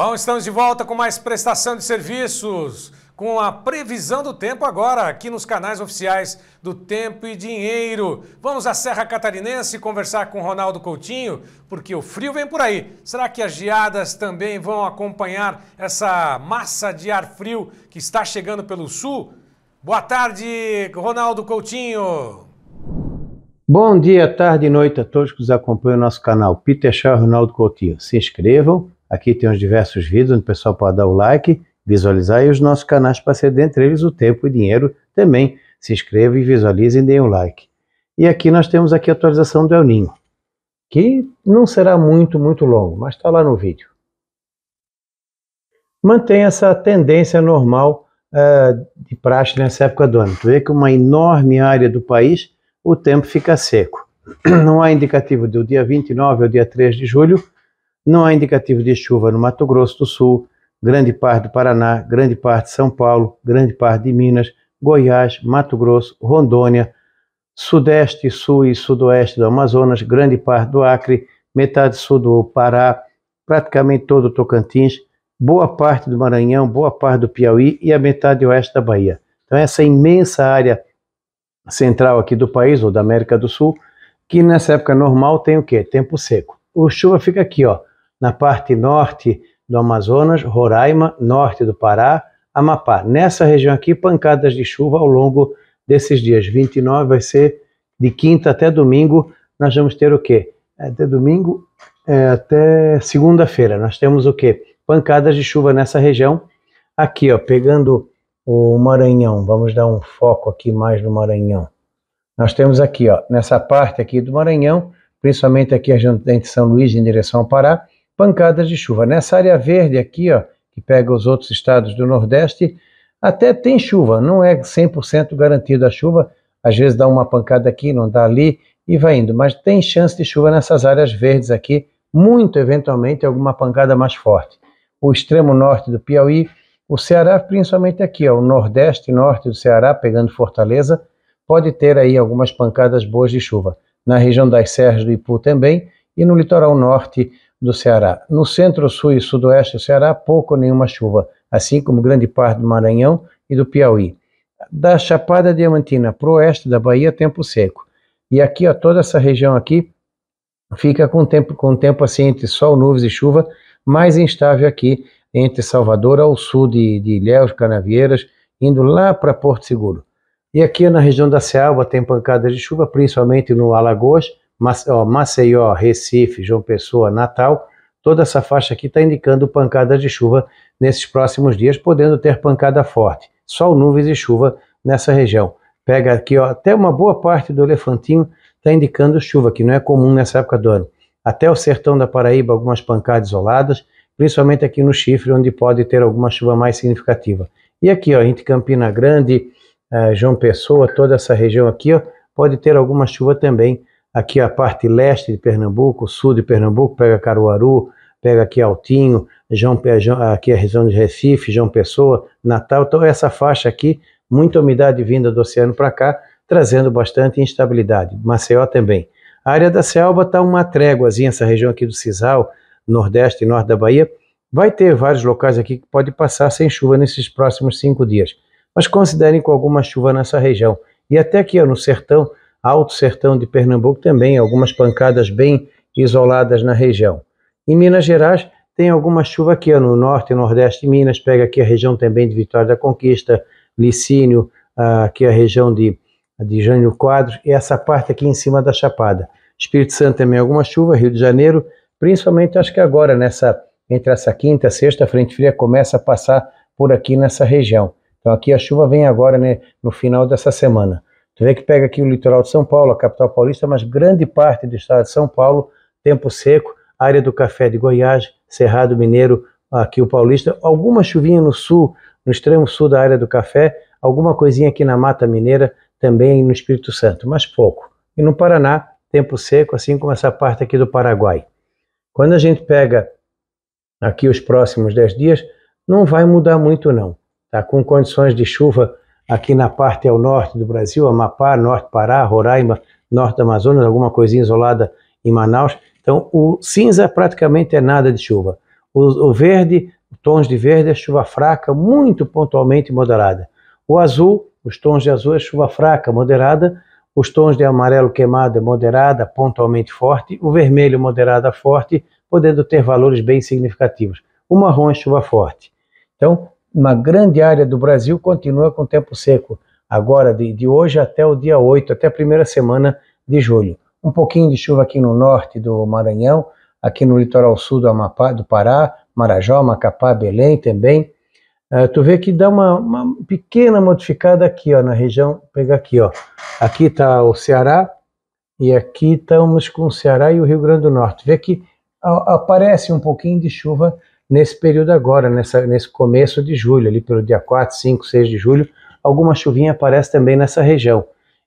Bom, estamos de volta com mais prestação de serviços, com a previsão do tempo agora, aqui nos canais oficiais do Tempo e Dinheiro. Vamos à Serra Catarinense conversar com Ronaldo Coutinho, porque o frio vem por aí. Será que as geadas também vão acompanhar essa massa de ar frio que está chegando pelo sul? Boa tarde, Ronaldo Coutinho. Bom dia, tarde e noite a todos que nos acompanham no nosso canal. Peter Chá Ronaldo Coutinho. Se inscrevam Aqui tem os diversos vídeos onde o pessoal pode dar o like, visualizar e os nossos canais para ser dentre eles o Tempo e Dinheiro também. Se inscreva e visualize e dê um like. E aqui nós temos aqui a atualização do El Ninho, que não será muito, muito longo, mas está lá no vídeo. Mantém essa tendência normal uh, de praxe nessa época do ano. Tu vê que uma enorme área do país o tempo fica seco. Não há indicativo do dia 29 ao dia 3 de julho, não há indicativo de chuva no Mato Grosso do Sul, grande parte do Paraná, grande parte de São Paulo, grande parte de Minas, Goiás, Mato Grosso, Rondônia, Sudeste, Sul e Sudoeste do Amazonas, grande parte do Acre, metade sul do Pará, praticamente todo o Tocantins, boa parte do Maranhão, boa parte do Piauí e a metade oeste da Bahia. Então, essa imensa área central aqui do país, ou da América do Sul, que nessa época normal tem o quê? Tempo seco. O chuva fica aqui, ó, na parte norte do Amazonas, Roraima, norte do Pará, Amapá. Nessa região aqui, pancadas de chuva ao longo desses dias. 29 vai ser de quinta até domingo. Nós vamos ter o quê? É, até domingo, é, até segunda-feira. Nós temos o quê? Pancadas de chuva nessa região. Aqui, ó, pegando o Maranhão. Vamos dar um foco aqui mais no Maranhão. Nós temos aqui, ó, nessa parte aqui do Maranhão, principalmente aqui a gente de São Luís em direção ao Pará, pancadas de chuva. Nessa área verde aqui, ó, que pega os outros estados do Nordeste, até tem chuva, não é 100% garantido a chuva, às vezes dá uma pancada aqui, não dá ali e vai indo, mas tem chance de chuva nessas áreas verdes aqui, muito eventualmente alguma pancada mais forte. O extremo norte do Piauí, o Ceará, principalmente aqui, ó, o nordeste e norte do Ceará, pegando Fortaleza, pode ter aí algumas pancadas boas de chuva. Na região das Serras do Ipu também e no litoral norte do Ceará. No centro, sul e sudoeste do Ceará, pouco ou nenhuma chuva, assim como grande parte do Maranhão e do Piauí. Da Chapada Diamantina para o oeste da Bahia, tempo seco. E aqui, ó, toda essa região aqui fica com tempo, com tempo assim entre sol, nuvens e chuva, mais instável aqui entre Salvador ao sul de, de Ilhéus, Canavieiras, indo lá para Porto Seguro. E aqui na região da Ceaba tem pancadas de chuva, principalmente no Alagoas, Maceió, Recife, João Pessoa, Natal, toda essa faixa aqui está indicando pancadas de chuva nesses próximos dias, podendo ter pancada forte. Sol, nuvens e chuva nessa região. Pega aqui, ó, até uma boa parte do elefantinho está indicando chuva, que não é comum nessa época do ano. Até o sertão da Paraíba, algumas pancadas isoladas, principalmente aqui no Chifre, onde pode ter alguma chuva mais significativa. E aqui, ó, entre Campina Grande, eh, João Pessoa, toda essa região aqui, ó, pode ter alguma chuva também aqui a parte leste de Pernambuco, sul de Pernambuco, pega Caruaru, pega aqui Altinho, João, aqui a região de Recife, João Pessoa, Natal. Então, essa faixa aqui, muita umidade vinda do oceano para cá, trazendo bastante instabilidade. Maceió também. A área da Selva está uma tréguazinha, essa região aqui do Cisal, nordeste e norte da Bahia. Vai ter vários locais aqui que pode passar sem chuva nesses próximos cinco dias. Mas considerem com alguma chuva nessa região. E até aqui ó, no sertão, Alto Sertão de Pernambuco também, algumas pancadas bem isoladas na região. Em Minas Gerais, tem alguma chuva aqui no norte e nordeste de Minas, pega aqui a região também de Vitória da Conquista, Licínio, ah, aqui a região de, de Jânio Quadros, e essa parte aqui em cima da Chapada. Espírito Santo também alguma chuva, Rio de Janeiro, principalmente acho que agora, nessa entre essa quinta e sexta, a frente fria começa a passar por aqui nessa região. Então aqui a chuva vem agora né, no final dessa semana. Você vê que pega aqui o litoral de São Paulo, a capital paulista, mas grande parte do estado de São Paulo, tempo seco, área do café de Goiás, Cerrado Mineiro, aqui o paulista, alguma chuvinha no sul, no extremo sul da área do café, alguma coisinha aqui na Mata Mineira, também no Espírito Santo, mas pouco. E no Paraná, tempo seco, assim como essa parte aqui do Paraguai. Quando a gente pega aqui os próximos 10 dias, não vai mudar muito não. Tá com condições de chuva aqui na parte ao norte do Brasil, Amapá, Norte Pará, Roraima, Norte do Amazonas, alguma coisinha isolada em Manaus. Então, o cinza praticamente é nada de chuva. O, o verde, tons de verde é chuva fraca, muito pontualmente moderada. O azul, os tons de azul é chuva fraca, moderada. Os tons de amarelo queimado é moderada, pontualmente forte. O vermelho, moderada, forte, podendo ter valores bem significativos. O marrom é chuva forte. Então, uma grande área do Brasil continua com tempo seco, agora de, de hoje até o dia 8, até a primeira semana de julho. Um pouquinho de chuva aqui no norte do Maranhão, aqui no litoral sul do Amapá, do Pará, Marajó, Macapá, Belém também. Uh, tu vê que dá uma, uma, pequena modificada aqui, ó, na região, pega aqui, ó. Aqui está o Ceará e aqui estamos com o Ceará e o Rio Grande do Norte. Vê que aparece um pouquinho de chuva nesse período agora, nessa, nesse começo de julho, ali pelo dia 4, 5, 6 de julho, alguma chuvinha aparece também nessa região.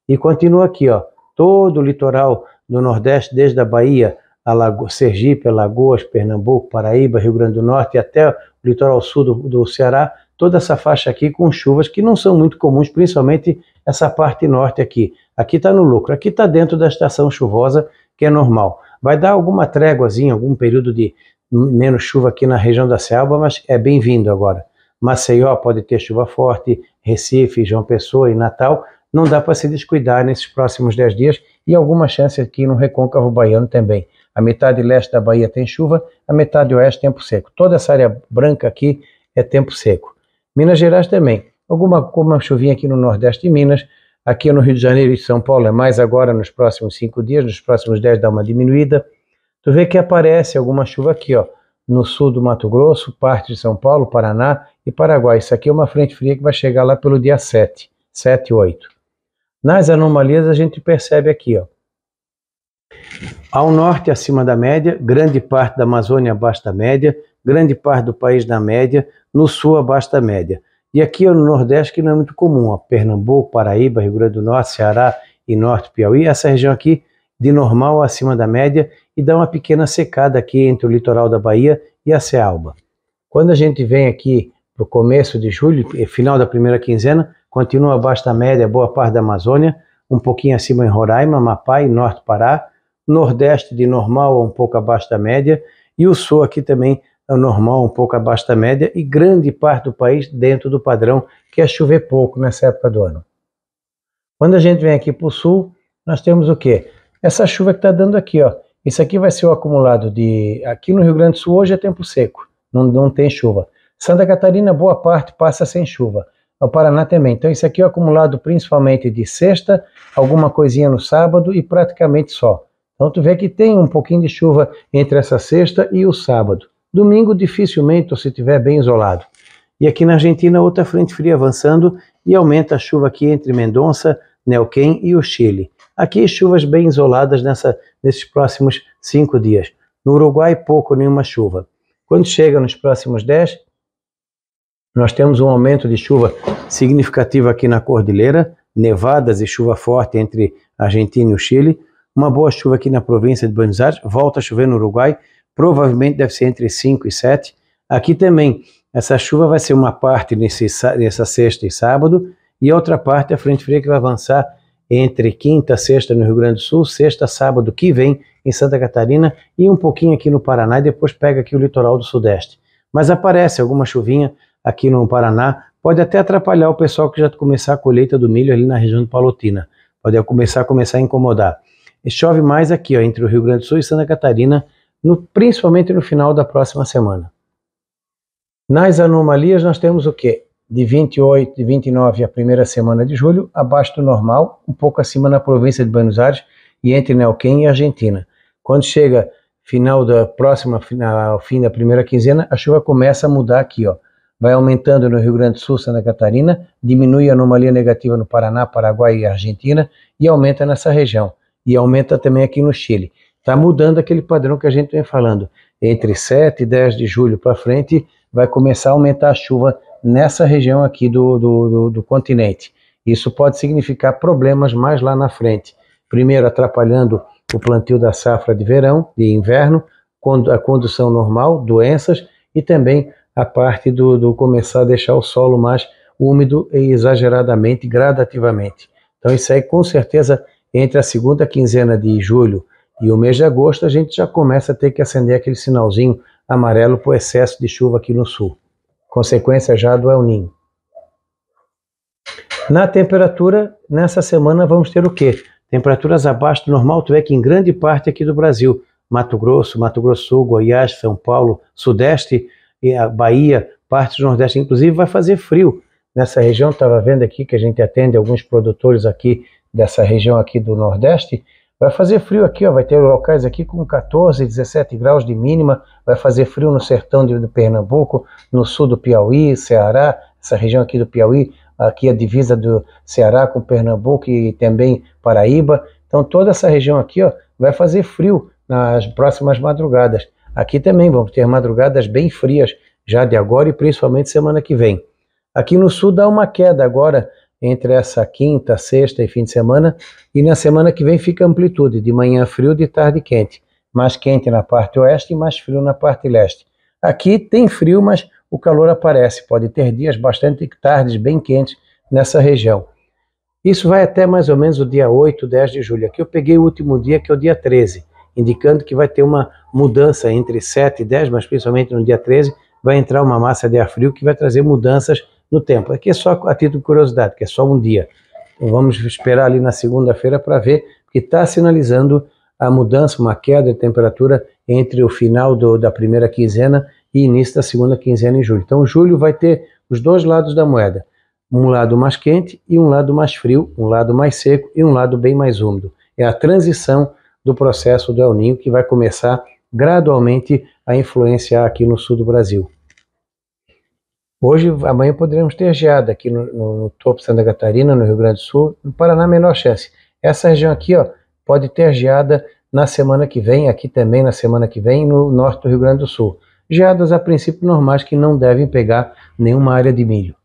E continua aqui, ó, todo o litoral do Nordeste, desde a Bahia, Alago Sergipe, Alagoas, Pernambuco, Paraíba, Rio Grande do Norte e até o litoral sul do, do Ceará, toda essa faixa aqui com chuvas que não são muito comuns, principalmente essa parte norte aqui. Aqui está no lucro, aqui está dentro da estação chuvosa, que é normal. Vai dar alguma tréguazinha, algum período de menos chuva aqui na região da Selva, mas é bem-vindo agora. Maceió pode ter chuva forte, Recife, João Pessoa e Natal. Não dá para se descuidar nesses próximos 10 dias e alguma chance aqui no Recôncavo Baiano também. A metade leste da Bahia tem chuva, a metade oeste tempo seco. Toda essa área branca aqui é tempo seco. Minas Gerais também. Alguma uma chuvinha aqui no nordeste de Minas, aqui no Rio de Janeiro e São Paulo é mais agora nos próximos cinco dias, nos próximos dez dá uma diminuída. Tu vê que aparece alguma chuva aqui, ó, no sul do Mato Grosso, parte de São Paulo, Paraná e Paraguai. Isso aqui é uma frente fria que vai chegar lá pelo dia 7, 7 e 8. Nas anomalias a gente percebe aqui, ó. Ao norte acima da média, grande parte da Amazônia abaixo da média, grande parte do país na média, no sul abaixo da média. E aqui no Nordeste que não é muito comum, ó, Pernambuco, Paraíba, Rio Grande do Norte, Ceará e Norte Piauí, essa região aqui de normal acima da média e dá uma pequena secada aqui entre o litoral da Bahia e a Cealba. Quando a gente vem aqui para o começo de julho, final da primeira quinzena, continua abaixo da média boa parte da Amazônia, um pouquinho acima em Roraima, Amapá e Norte Pará, Nordeste de normal um pouco abaixo da média e o Sul aqui também é normal um pouco abaixo da média e grande parte do país dentro do padrão que é chover pouco nessa época do ano. Quando a gente vem aqui para o Sul, nós temos o quê? Essa chuva que está dando aqui, ó, isso aqui vai ser o acumulado de. Aqui no Rio Grande do Sul hoje é tempo seco, não, não tem chuva. Santa Catarina, boa parte passa sem chuva. O Paraná também. Então, isso aqui é o acumulado principalmente de sexta, alguma coisinha no sábado e praticamente só. Então, tu vê que tem um pouquinho de chuva entre essa sexta e o sábado. Domingo, dificilmente, ou se tiver bem isolado. E aqui na Argentina, outra frente fria avançando e aumenta a chuva aqui entre Mendonça, Neuquén e o Chile. Aqui, chuvas bem isoladas nessa, nesses próximos cinco dias. No Uruguai, pouco, nenhuma chuva. Quando chega nos próximos 10, nós temos um aumento de chuva significativo aqui na Cordilheira, nevadas e chuva forte entre Argentina e o Chile. Uma boa chuva aqui na província de Buenos Aires, volta a chover no Uruguai, provavelmente deve ser entre 5 e 7. Aqui também, essa chuva vai ser uma parte nesse, nessa sexta e sábado, e outra parte, a frente fria que vai avançar entre quinta, sexta no Rio Grande do Sul, sexta, sábado que vem em Santa Catarina e um pouquinho aqui no Paraná e depois pega aqui o litoral do Sudeste. Mas aparece alguma chuvinha aqui no Paraná, pode até atrapalhar o pessoal que já começar a colheita do milho ali na região de Palotina. Pode começar, começar a incomodar. E chove mais aqui, ó, entre o Rio Grande do Sul e Santa Catarina, no, principalmente no final da próxima semana. Nas anomalias nós temos o quê? de 28 e 29 a primeira semana de julho, abaixo do normal, um pouco acima na província de Buenos Aires e entre Neuquén e Argentina. Quando chega final da próxima, final, fim da primeira quinzena, a chuva começa a mudar aqui, ó. Vai aumentando no Rio Grande do Sul, Santa Catarina, diminui a anomalia negativa no Paraná, Paraguai e Argentina e aumenta nessa região. E aumenta também aqui no Chile. Está mudando aquele padrão que a gente vem falando. Entre 7 e 10 de julho para frente, vai começar a aumentar a chuva nessa região aqui do, do, do, do continente. Isso pode significar problemas mais lá na frente. Primeiro, atrapalhando o plantio da safra de verão, de inverno, a condução normal, doenças e também a parte do, do começar a deixar o solo mais úmido e exageradamente, gradativamente. Então, isso aí, com certeza, entre a segunda quinzena de julho e o mês de agosto, a gente já começa a ter que acender aquele sinalzinho amarelo por excesso de chuva aqui no sul consequência já do El Ninho. Na temperatura, nessa semana vamos ter o quê? Temperaturas abaixo do normal, tu é que em grande parte aqui do Brasil, Mato Grosso, Mato Grosso Sul, Goiás, São Paulo, Sudeste, e a Bahia, parte do Nordeste, inclusive, vai fazer frio nessa região. Estava vendo aqui que a gente atende alguns produtores aqui dessa região aqui do Nordeste, Vai fazer frio aqui, ó, vai ter locais aqui com 14, 17 graus de mínima, vai fazer frio no sertão de, do Pernambuco, no sul do Piauí, Ceará, essa região aqui do Piauí, aqui a divisa do Ceará com Pernambuco e também Paraíba. Então toda essa região aqui ó, vai fazer frio nas próximas madrugadas. Aqui também vamos ter madrugadas bem frias já de agora e principalmente semana que vem. Aqui no sul dá uma queda agora entre essa quinta, sexta e fim de semana. E na semana que vem fica amplitude, de manhã frio, de tarde quente. Mais quente na parte oeste e mais frio na parte leste. Aqui tem frio, mas o calor aparece. Pode ter dias bastante tardes bem quentes nessa região. Isso vai até mais ou menos o dia 8, 10 de julho. Aqui eu peguei o último dia, que é o dia 13, indicando que vai ter uma mudança entre 7 e 10, mas principalmente no dia 13 vai entrar uma massa de ar frio que vai trazer mudanças no tempo. Aqui é só a título de curiosidade, que é só um dia. Então vamos esperar ali na segunda-feira para ver, porque está sinalizando a mudança, uma queda de temperatura entre o final do, da primeira quinzena e início da segunda quinzena em julho. Então, julho vai ter os dois lados da moeda: um lado mais quente e um lado mais frio, um lado mais seco e um lado bem mais úmido. É a transição do processo do El Ninho que vai começar gradualmente a influenciar aqui no sul do Brasil. Hoje, amanhã poderemos ter geada aqui no, no, no topo de Santa Catarina, no Rio Grande do Sul, no Paraná, menor chance. Essa região aqui ó, pode ter geada na semana que vem, aqui também na semana que vem, no norte do Rio Grande do Sul. Geadas a princípio normais que não devem pegar nenhuma área de milho.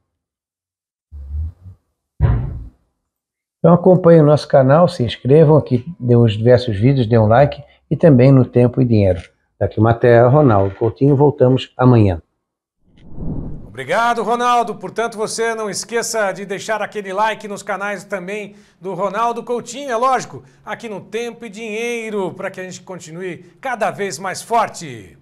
Então acompanhe o nosso canal, se inscrevam aqui, dê os diversos vídeos, dê um like e também no Tempo e Dinheiro. o Climatera, Ronaldo Coutinho, voltamos amanhã. Obrigado, Ronaldo. Portanto, você não esqueça de deixar aquele like nos canais também do Ronaldo Coutinho, é lógico, aqui no Tempo e Dinheiro, para que a gente continue cada vez mais forte.